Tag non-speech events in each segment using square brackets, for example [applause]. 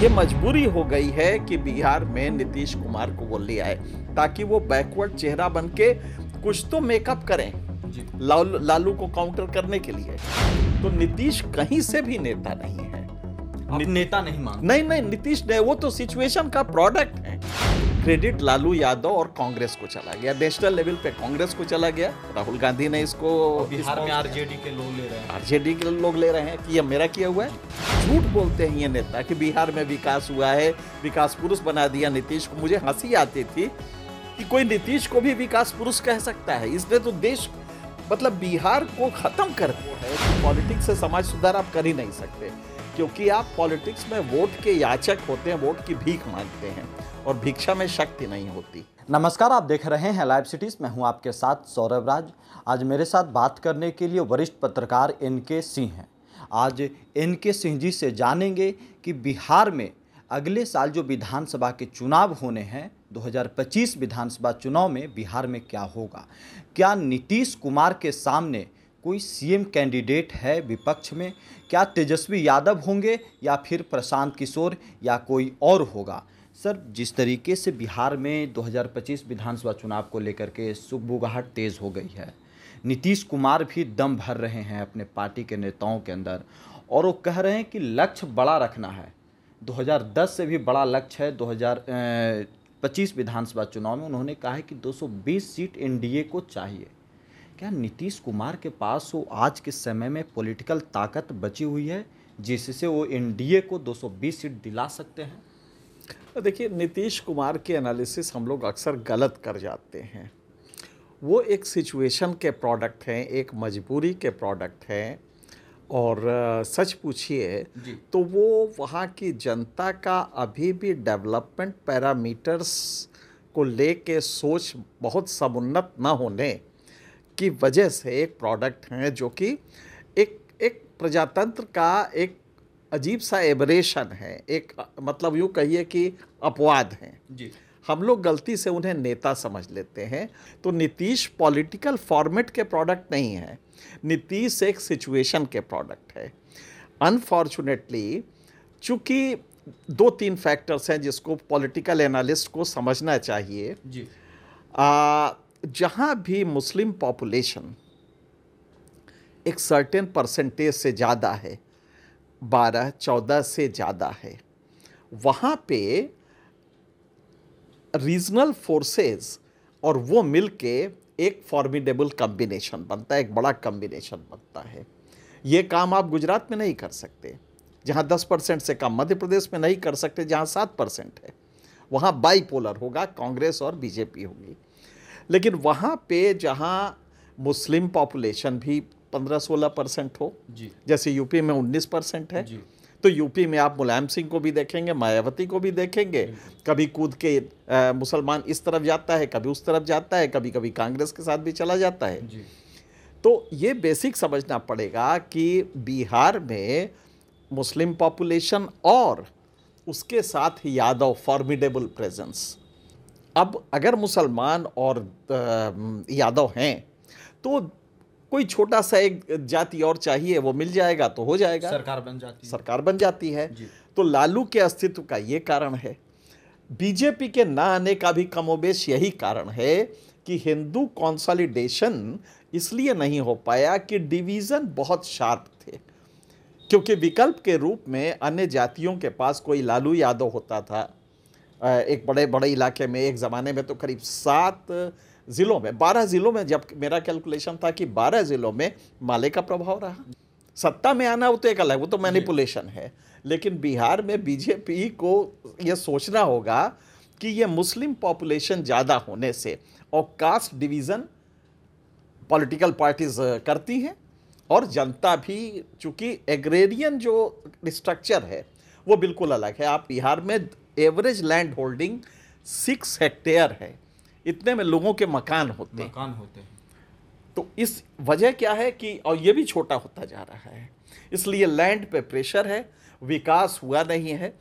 ये मजबूरी हो गई है कि बिहार में नीतीश कुमार को वो ले आए ताकि वो बैकवर्ड चेहरा बन के कुछ तो मेकअप करें लालू लालू को काउंटर करने के लिए तो नीतीश कहीं से भी नेता नहीं है नेता नहीं मान नहीं नहीं नीतीश ने वो तो सिचुएशन का प्रोडक्ट है क्रेडिट लालू यादव और कांग्रेस को चला गया नेशनल लेवल पे कांग्रेस को चला गया राहुल गांधी ने इसको बिहार में आरजेडी के लोग ले रहे हैं आरजेडी के लोग ले रहे हैं कि ये मेरा किया हुआ है झूठ बोलते हैं ये नेता कि बिहार में विकास हुआ है विकास पुरुष बना दिया नीतीश को मुझे हंसी आती थी कि कोई नीतीश को भी विकास पुरुष कह सकता है इसने तो देश मतलब बिहार को खत्म कर दिया है पॉलिटिक्स से समाज सुधार आप कर ही नहीं सकते क्योंकि आप पॉलिटिक्स में वोट के याचक होते हैं वोट की भीख मांगते हैं और भिक्षा में शक्ति नहीं होती नमस्कार आप देख रहे हैं लाइव सिटीज़ मैं हूं आपके साथ सौरभ राज आज मेरे साथ बात करने के लिए वरिष्ठ पत्रकार एन के सिंह हैं आज एन के सिंह जी से जानेंगे कि बिहार में अगले साल जो विधानसभा के चुनाव होने हैं 2025 विधानसभा चुनाव में बिहार में क्या होगा क्या नीतीश कुमार के सामने कोई सीएम कैंडिडेट है विपक्ष में क्या तेजस्वी यादव होंगे या फिर प्रशांत किशोर या कोई और होगा सर जिस तरीके से बिहार में 2025 विधानसभा चुनाव को लेकर के सुबुगाहट तेज़ हो गई है नीतीश कुमार भी दम भर रहे हैं अपने पार्टी के नेताओं के अंदर और वो कह रहे हैं कि लक्ष्य बड़ा रखना है 2010 से भी बड़ा लक्ष्य है 2025 विधानसभा चुनाव में उन्होंने कहा है कि 220 सीट एनडीए को चाहिए क्या नीतीश कुमार के पास वो आज के समय में पॉलिटिकल ताकत बची हुई है जिससे वो एनडीए को 220 सीट दिला सकते हैं देखिए नीतीश कुमार के एनालिसिस हम लोग अक्सर गलत कर जाते हैं वो एक सिचुएशन के प्रोडक्ट हैं एक मजबूरी के प्रोडक्ट हैं और सच पूछिए तो वो वहाँ की जनता का अभी भी डेवलपमेंट पैरामीटर्स को लेके सोच बहुत समुन्नत ना होने की वजह से एक प्रोडक्ट है जो कि एक एक प्रजातंत्र का एक अजीब सा एबरेशन है एक मतलब यूँ कहिए कि अपवाद है जी हम लोग गलती से उन्हें नेता समझ लेते हैं तो नीतीश पॉलिटिकल फॉर्मेट के प्रोडक्ट नहीं है नीतीश एक सिचुएशन के प्रोडक्ट है अनफॉर्चुनेटली चूँकि दो तीन फैक्टर्स हैं जिसको पॉलिटिकल एनालिस्ट को समझना चाहिए जी आ, जहाँ भी मुस्लिम पॉपुलेशन एक सर्टेन परसेंटेज से ज़्यादा है बारह चौदह से ज़्यादा है वहाँ पे रीजनल फोर्सेस और वो मिल के एक फॉर्मिडेबल कम्बिनेशन बनता है एक बड़ा कम्बिनेशन बनता है ये काम आप गुजरात में नहीं कर सकते जहाँ दस परसेंट से कम मध्य प्रदेश में नहीं कर सकते जहाँ सात परसेंट है वहाँ बाईपोलर होगा कांग्रेस और बीजेपी होगी लेकिन वहाँ पे जहाँ मुस्लिम पॉपुलेशन भी 15-16 परसेंट हो जैसे यूपी में 19 परसेंट है तो यूपी में आप मुलायम सिंह को भी देखेंगे मायावती को भी देखेंगे कभी कूद के मुसलमान इस तरफ जाता है कभी उस तरफ जाता है कभी कभी कांग्रेस के साथ भी चला जाता है तो ये बेसिक समझना पड़ेगा कि बिहार में मुस्लिम पॉपुलेशन और उसके साथ यादव फॉर्मिडेबल प्रेजेंस अब अगर मुसलमान और यादव हैं तो कोई छोटा सा एक जाति और चाहिए वो मिल जाएगा तो हो जाएगा सरकार बन जाती है सरकार बन जाती है तो लालू के अस्तित्व का ये कारण है बीजेपी के ना आने का भी कमोबेश यही कारण है कि हिंदू कॉन्सोलिडेशन इसलिए नहीं हो पाया कि डिवीज़न बहुत शार्प थे क्योंकि विकल्प के रूप में अन्य जातियों के पास कोई लालू यादव होता था एक बड़े बड़े इलाके में एक ज़माने में तो करीब सात ज़िलों में बारह ज़िलों में जब मेरा कैलकुलेशन था कि बारह ज़िलों में माले का प्रभाव रहा सत्ता में आना वो तो एक अलग वो तो मैनिपुलेशन है लेकिन बिहार में बीजेपी को ये सोचना होगा कि ये मुस्लिम पॉपुलेशन ज़्यादा होने से और कास्ट डिवीज़न पॉलिटिकल पार्टीज़ करती हैं और जनता भी चूँकि एग्रेरियन जो स्ट्रक्चर है वो बिल्कुल अलग है आप बिहार में average land holding six hectare है इतने में लोगों के मकान होते हैं मकान होते हैं तो इस वजह क्या है कि और ये भी छोटा होता जा रहा है इसलिए लैंड पे प्रेशर है विकास हुआ नहीं है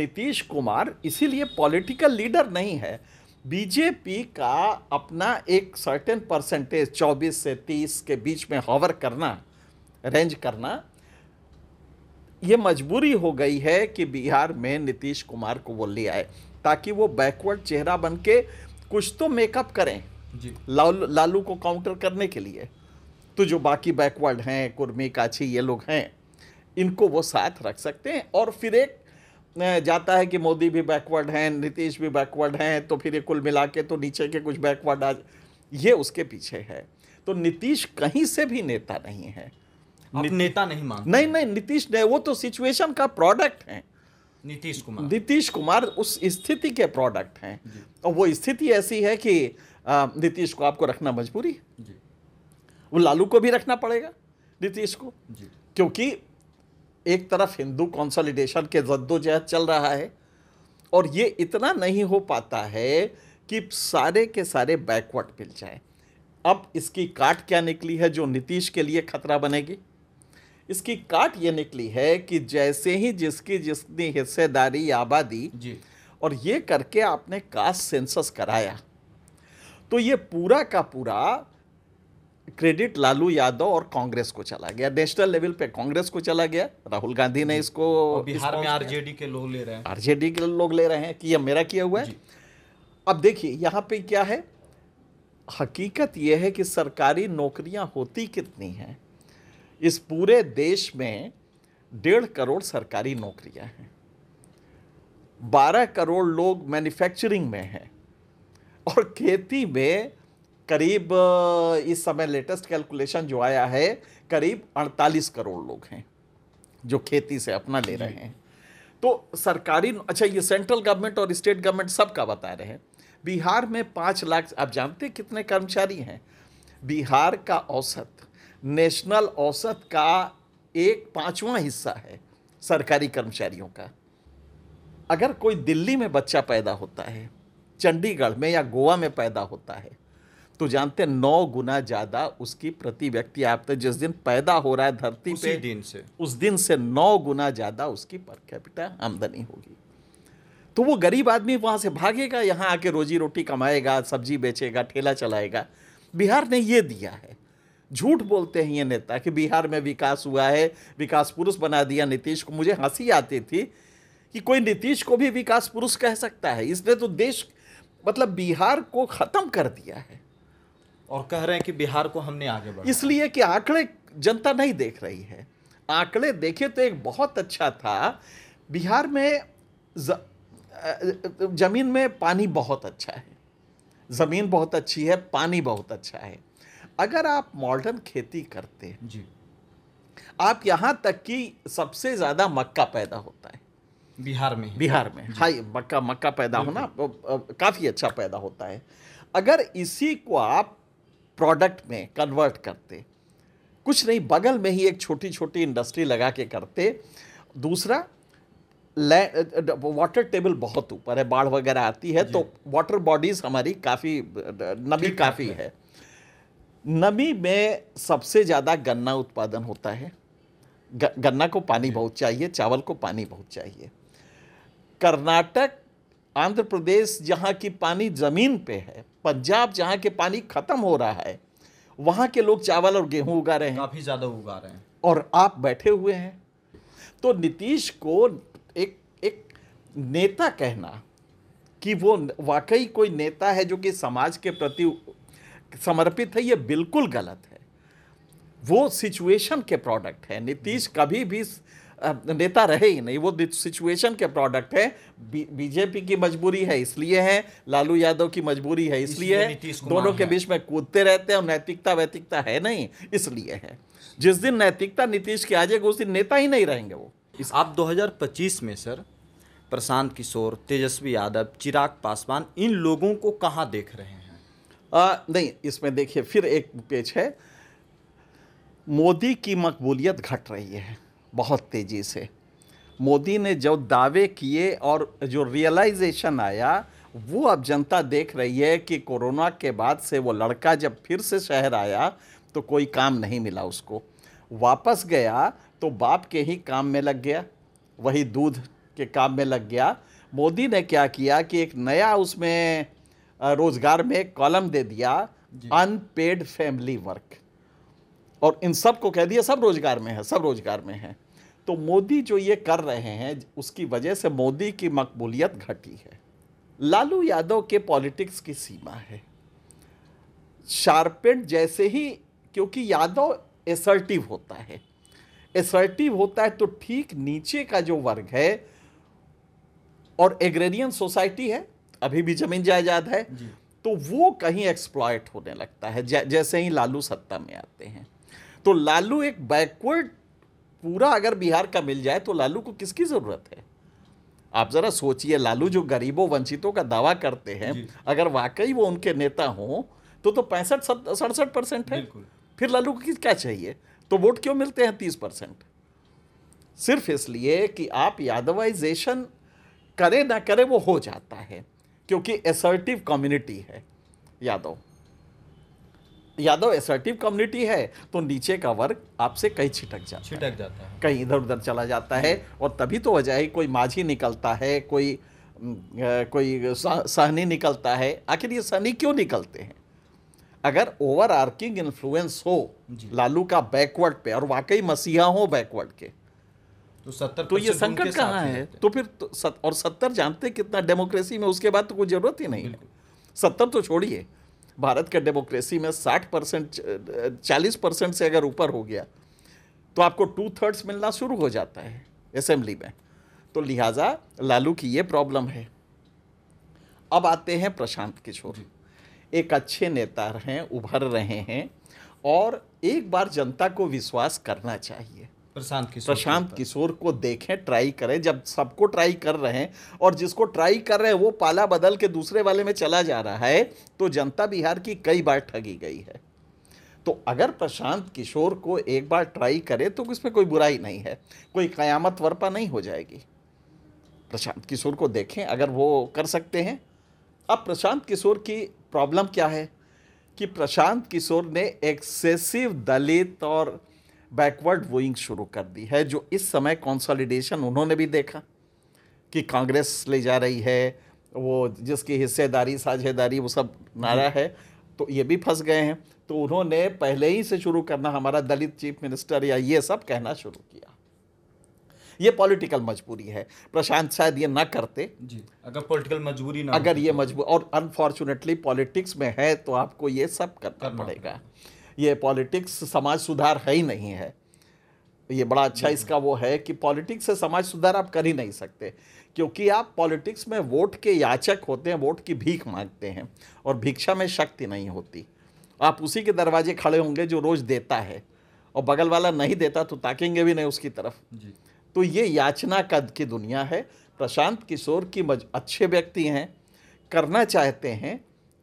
नीतीश कुमार इसीलिए पॉलिटिकल लीडर नहीं है बीजेपी का अपना एक सर्टेन परसेंटेज 24 से 30 के बीच में हॉवर करना रेंज करना ये मजबूरी हो गई है कि बिहार में नीतीश कुमार को वो ले आए ताकि वो बैकवर्ड चेहरा बन के कुछ तो मेकअप करें लाल, लालू को काउंटर करने के लिए तो जो बाकी बैकवर्ड हैं कुर्मी काछी ये लोग हैं इनको वो साथ रख सकते हैं और फिर एक जाता है कि मोदी भी बैकवर्ड हैं नीतीश भी बैकवर्ड हैं तो फिर ये कुल मिला के तो नीचे के कुछ बैकवर्ड आ ये उसके पीछे है तो नीतीश कहीं से भी नेता नहीं है आप नेता नहीं मानते नहीं नहीं नीतीश ने वो तो सिचुएशन का प्रोडक्ट है नीतीश कुमार नीतीश कुमार उस स्थिति के प्रोडक्ट हैं और वो स्थिति ऐसी है कि नीतीश को आपको रखना मजबूरी है वो लालू को भी रखना पड़ेगा नीतीश को क्योंकि एक तरफ हिंदू कॉन्सोलिडेशन के जद्दोजहद चल रहा है और ये इतना नहीं हो पाता है कि सारे के सारे बैकवर्ड मिल जाए अब इसकी काट क्या निकली है जो नीतीश के लिए खतरा बनेगी इसकी काट ये निकली है कि जैसे ही जिसकी जितनी हिस्सेदारी आबादी जी और ये करके आपने कास्ट सेंसस कराया तो ये पूरा का पूरा क्रेडिट लालू यादव और कांग्रेस को चला गया नेशनल लेवल पे कांग्रेस को चला गया राहुल गांधी ने इसको बिहार में आरजेडी के लोग ले रहे हैं आरजेडी के लोग ले रहे हैं कि ये मेरा किया हुआ है अब देखिए यहाँ पे क्या है हकीकत यह है कि सरकारी नौकरियां होती कितनी हैं इस पूरे देश में डेढ़ करोड़ सरकारी नौकरियां हैं बारह करोड़ लोग मैन्युफैक्चरिंग में हैं और खेती में करीब इस समय लेटेस्ट कैलकुलेशन जो आया है करीब 48 करोड़ लोग हैं जो खेती से अपना ले रहे हैं तो सरकारी अच्छा ये सेंट्रल गवर्नमेंट और स्टेट गवर्नमेंट सबका बता रहे हैं बिहार में पाँच लाख आप जानते कितने कर्मचारी हैं बिहार का औसत नेशनल औसत का एक पांचवा हिस्सा है सरकारी कर्मचारियों का अगर कोई दिल्ली में बच्चा पैदा होता है चंडीगढ़ में या गोवा में पैदा होता है तो जानते हैं नौ गुना ज़्यादा उसकी प्रति व्यक्ति आप तो जिस दिन पैदा हो रहा है धरती पे दिन से उस दिन से नौ गुना ज़्यादा उसकी पर कैपिटा आमदनी होगी तो वो गरीब आदमी वहां से भागेगा यहाँ आके रोजी रोटी कमाएगा सब्जी बेचेगा ठेला चलाएगा बिहार ने ये दिया है झूठ बोलते हैं ये नेता कि बिहार में विकास हुआ है विकास पुरुष बना दिया नीतीश को मुझे हंसी आती थी कि कोई नीतीश को भी विकास पुरुष कह सकता है इसने तो देश मतलब बिहार को ख़त्म कर दिया है और कह रहे हैं कि बिहार को हमने आगे बढ़ा इसलिए कि आंकड़े जनता नहीं देख रही है आंकड़े देखे तो एक बहुत अच्छा था बिहार में ज, जमीन में पानी बहुत अच्छा है ज़मीन बहुत अच्छी है पानी बहुत अच्छा है अगर आप मॉडर्न खेती करते हैं जी आप यहाँ तक कि सबसे ज़्यादा मक्का पैदा होता है बिहार में बिहार में हाई मक्का मक्का पैदा होना काफ़ी अच्छा पैदा होता है अगर इसी को आप प्रोडक्ट में कन्वर्ट करते कुछ नहीं बगल में ही एक छोटी छोटी इंडस्ट्री लगा के करते दूसरा वाटर टेबल बहुत ऊपर है बाढ़ वगैरह आती है तो वाटर बॉडीज़ हमारी काफ़ी नमी काफ़ी है नमी में सबसे ज़्यादा गन्ना उत्पादन होता है गन्ना को पानी बहुत चाहिए चावल को पानी बहुत चाहिए कर्नाटक आंध्र प्रदेश जहाँ की पानी ज़मीन पे है पंजाब जहाँ के पानी ख़त्म हो रहा है वहाँ के लोग चावल और गेहूँ उगा रहे हैं काफ़ी ज़्यादा उगा रहे हैं और आप बैठे हुए हैं तो नीतीश को एक एक नेता कहना कि वो वाकई कोई नेता है जो कि समाज के प्रति समर्पित है ये बिल्कुल गलत है वो सिचुएशन के प्रोडक्ट है नीतीश कभी भी नेता रहे ही नहीं वो सिचुएशन के प्रोडक्ट है बीजेपी की मजबूरी है इसलिए है लालू यादव की मजबूरी है इसलिए दोनों के बीच में कूदते रहते हैं और नैतिकता वैतिकता है नहीं इसलिए है जिस दिन नैतिकता नीतीश की आ जाएगी उस दिन नेता ही नहीं रहेंगे वो इस आप 2025 में सर प्रशांत किशोर तेजस्वी यादव चिराग पासवान इन लोगों को कहाँ देख रहे हैं आ, नहीं इसमें देखिए फिर एक पेज है मोदी की मकबूलियत घट रही है बहुत तेज़ी से मोदी ने जो दावे किए और जो रियलाइजेशन आया वो अब जनता देख रही है कि कोरोना के बाद से वो लड़का जब फिर से शहर आया तो कोई काम नहीं मिला उसको वापस गया तो बाप के ही काम में लग गया वही दूध के काम में लग गया मोदी ने क्या किया कि एक नया उसमें रोजगार में कॉलम दे दिया अनपेड फैमिली वर्क और इन सब को कह दिया सब रोजगार में है सब रोजगार में है तो मोदी जो ये कर रहे हैं उसकी वजह से मोदी की मकबूलियत घटी है लालू यादव के पॉलिटिक्स की सीमा है शार्पेट जैसे ही क्योंकि यादव एसर्टिव होता है एसर्टिव होता है तो ठीक नीचे का जो वर्ग है और एग्रेरियन सोसाइटी है अभी भी जमीन जायदाद है तो वो कहीं एक्सप्लॉयट होने लगता है जैसे ही लालू सत्ता में आते हैं तो लालू एक बैकवर्ड पूरा अगर बिहार का मिल जाए तो लालू को किसकी ज़रूरत है आप ज़रा सोचिए लालू जो गरीबों वंचितों का दावा करते हैं अगर वाकई वो उनके नेता हों तो तो पैंसठ सड़सठ परसेंट है फिर लालू को किस क्या चाहिए तो वोट क्यों मिलते हैं तीस परसेंट सिर्फ इसलिए कि आप यादवाइजेशन करें ना करें वो हो जाता है क्योंकि एसर्टिव कम्युनिटी है यादव यादव एसर्टिव कम्युनिटी है तो नीचे का वर्ग आपसे कहीं छिटक जाता छिटक जाता है कहीं इधर उधर चला जाता है और तभी तो वजह है कोई माझी निकलता है कोई कोई सहनी निकलता है आखिर ये सहनी क्यों निकलते हैं अगर ओवर आर्किंग इन्फ्लुएंस हो लालू का बैकवर्ड पे और वाकई मसीहा हो बैकवर्ड के तो सत्तर तो ये संकट कहाँ है तो फिर तो सत, और सत्तर जानते कितना डेमोक्रेसी में उसके बाद तो कोई ज़रूरत ही नहीं है सत्तर तो छोड़िए भारत का डेमोक्रेसी में साठ परसेंट चालीस परसेंट से अगर ऊपर हो गया तो आपको टू थर्ड्स मिलना शुरू हो जाता है असेंबली में तो लिहाजा लालू की ये प्रॉब्लम है अब आते हैं प्रशांत किशोर एक अच्छे नेता हैं उभर रहे हैं और एक बार जनता को विश्वास करना चाहिए प्रशांत किशोर प्रशांत किशोर को देखें ट्राई करें जब सबको ट्राई कर रहे हैं और जिसको ट्राई कर रहे हैं वो पाला बदल के दूसरे वाले में चला जा रहा है तो जनता बिहार की कई बार ठगी गई है तो अगर प्रशांत किशोर को एक बार ट्राई करे तो उसमें कोई बुराई नहीं है कोई क़यामत वर्पा नहीं हो जाएगी प्रशांत किशोर को देखें अगर वो कर सकते हैं अब प्रशांत किशोर की प्रॉब्लम क्या है कि प्रशांत किशोर ने एक्सेसिव दलित और बैकवर्ड वोइंग शुरू कर दी है जो इस समय कॉन्सोलिडेशन उन्होंने भी देखा कि कांग्रेस ले जा रही है वो जिसकी हिस्सेदारी साझेदारी वो सब नारा है तो ये भी फंस गए हैं तो उन्होंने पहले ही से शुरू करना हमारा दलित चीफ मिनिस्टर या ये सब कहना शुरू किया ये पॉलिटिकल मजबूरी है प्रशांत शायद ये ना करते जी अगर पॉलिटिकल मजबूरी ना अगर तो ये तो मजबूर और अनफॉर्चुनेटली पॉलिटिक्स में है तो आपको ये सब करना, करना पड़ेगा ये पॉलिटिक्स समाज सुधार है ही नहीं है ये बड़ा अच्छा इसका वो है कि पॉलिटिक्स से समाज सुधार आप कर ही नहीं सकते क्योंकि आप पॉलिटिक्स में वोट के याचक होते हैं वोट की भीख मांगते हैं और भिक्षा में शक्ति नहीं होती आप उसी के दरवाजे खड़े होंगे जो रोज़ देता है और बगल वाला नहीं देता तो ताकेंगे भी नहीं उसकी तरफ तो ये याचना कद की दुनिया है प्रशांत किशोर की मज अच्छे व्यक्ति हैं करना चाहते हैं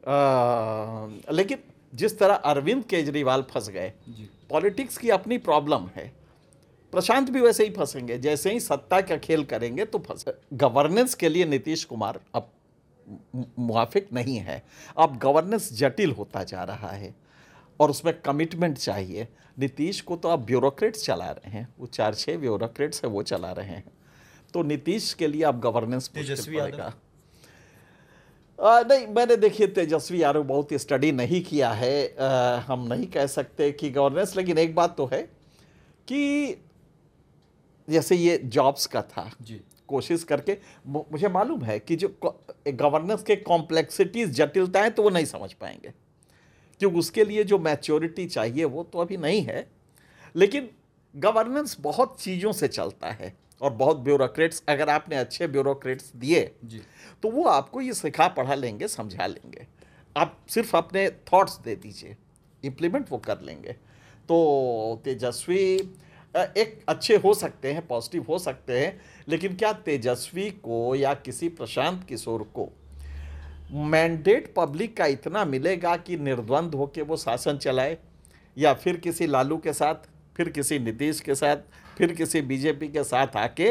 आ, लेकिन जिस तरह अरविंद केजरीवाल फंस गए पॉलिटिक्स की अपनी प्रॉब्लम है प्रशांत भी वैसे ही फंसेंगे जैसे ही सत्ता का खेल करेंगे तो फंस गवर्नेंस के लिए नीतीश कुमार अब मुआफिक नहीं है अब गवर्नेंस जटिल होता जा रहा है और उसमें कमिटमेंट चाहिए नीतीश को तो आप ब्यूरोक्रेट्स चला रहे हैं वो चार छः ब्यूरोक्रेट्स हैं वो चला रहे हैं तो नीतीश के लिए आप गवर्नेंस तेजस्वी नहीं मैंने देखिए तेजस्वी यादव बहुत स्टडी नहीं किया है आ, हम नहीं कह सकते कि गवर्नेंस लेकिन एक बात तो है कि जैसे ये जॉब्स का था जी कोशिश करके मुझे मालूम है कि जो गवर्नेंस के कॉम्प्लेक्सिटीज जटिलताएं तो वो नहीं समझ पाएंगे क्योंकि उसके लिए जो मैच्योरिटी चाहिए वो तो अभी नहीं है लेकिन गवर्नेंस बहुत चीज़ों से चलता है और बहुत ब्यूरोक्रेट्स अगर आपने अच्छे ब्यूरोक्रेट्स दिए तो वो आपको ये सिखा पढ़ा लेंगे समझा लेंगे आप सिर्फ अपने थॉट्स दे दीजिए इम्प्लीमेंट वो कर लेंगे तो तेजस्वी एक अच्छे हो सकते हैं पॉजिटिव हो सकते हैं लेकिन क्या तेजस्वी को या किसी प्रशांत किशोर को मैंडेट पब्लिक का इतना मिलेगा कि निर्द्वंद होकर वो शासन चलाए या फिर किसी लालू के साथ फिर किसी नीतीश के साथ फिर किसी बीजेपी के साथ आके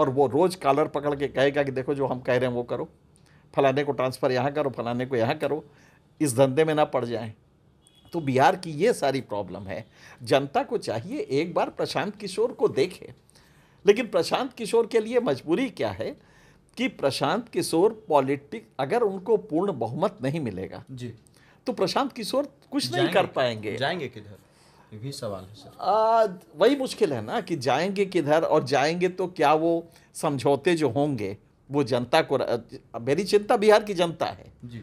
और वो रोज कॉलर पकड़ के कहेगा कि देखो जो हम कह रहे हैं वो करो फलाने को ट्रांसफ़र यहाँ करो फलाने को यहाँ करो इस धंधे में ना पड़ जाएं तो बिहार की ये सारी प्रॉब्लम है जनता को चाहिए एक बार प्रशांत किशोर को देखे लेकिन प्रशांत किशोर के लिए मजबूरी क्या है कि प्रशांत किशोर पॉलिटिक अगर उनको पूर्ण बहुमत नहीं मिलेगा जी तो प्रशांत किशोर कुछ नहीं कर पाएंगे जाएंगे किधर ये भी सवाल है सर आ, वही मुश्किल है ना कि जाएंगे किधर और जाएंगे तो क्या वो समझौते जो होंगे वो जनता को मेरी चिंता बिहार की जनता है जी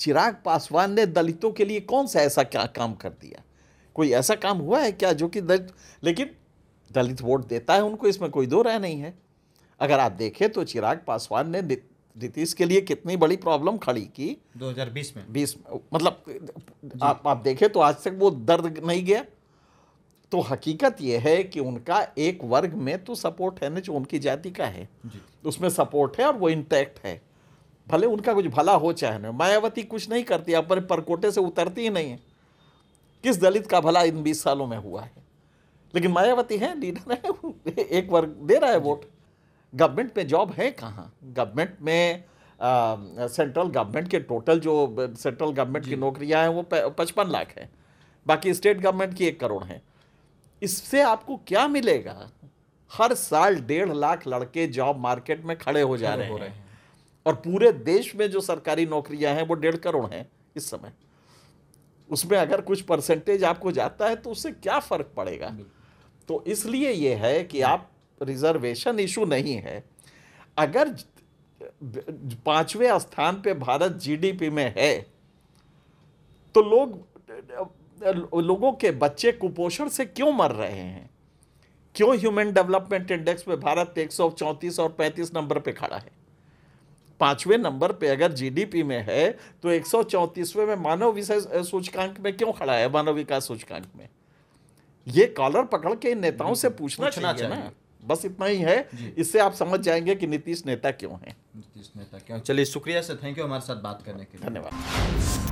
चिराग पासवान ने दलितों के लिए कौन सा ऐसा क्या काम कर दिया कोई ऐसा काम हुआ है क्या जो कि दलित लेकिन दलित वोट देता है उनको इसमें कोई दो राय नहीं है अगर आप देखें तो चिराग पासवान ने नीतीश के लिए कितनी बड़ी प्रॉब्लम खड़ी की 2020 में 20 मतलब आप आप देखें तो आज तक वो दर्द नहीं गया तो हकीकत यह है कि उनका एक वर्ग में तो सपोर्ट है ना जो उनकी जाति का है उसमें सपोर्ट है और वो इंटैक्ट है भले उनका कुछ भला हो चाहे ना मायावती कुछ नहीं करती अपने परकोटे से उतरती ही नहीं है किस दलित का भला इन बीस सालों में हुआ है लेकिन मायावती है लीडर है [laughs] एक वर्ग दे रहा है वोट गवर्नमेंट में जॉब है कहाँ गवर्नमेंट में सेंट्रल गवर्नमेंट के टोटल जो सेंट्रल गवर्नमेंट की नौकरियां हैं वो पचपन लाख है बाकी स्टेट गवर्नमेंट की एक करोड़ है इससे आपको क्या मिलेगा हर साल डेढ़ लाख लड़के जॉब मार्केट में खड़े हो जा रहे, हो रहे हैं और पूरे देश में जो सरकारी नौकरियां हैं वो डेढ़ करोड़ हैं इस समय उसमें अगर कुछ परसेंटेज आपको जाता है तो उससे क्या फ़र्क पड़ेगा तो इसलिए ये है कि आप रिजर्वेशन इशू नहीं है अगर पांचवें स्थान पे भारत जीडीपी में है तो लोग लोगों के बच्चे कुपोषण से क्यों मर रहे हैं क्यों ह्यूमन डेवलपमेंट इंडेक्स में भारत एक सौ और पैंतीस नंबर पे खड़ा है पांचवें नंबर पे अगर जीडीपी में है तो एक सौ में मानव विशेष सूचकांक में क्यों खड़ा है मानव विकास सूचकांक में ये कॉलर पकड़ के इन नेताओं से पूछना, पूछना चाहिए, चाहिए ना बस इतना ही है इससे आप समझ जाएंगे कि नीतीश नेता क्यों है नीतीश नेता क्यों चलिए शुक्रिया सर थैंक यू हमारे साथ बात करने के लिए धन्यवाद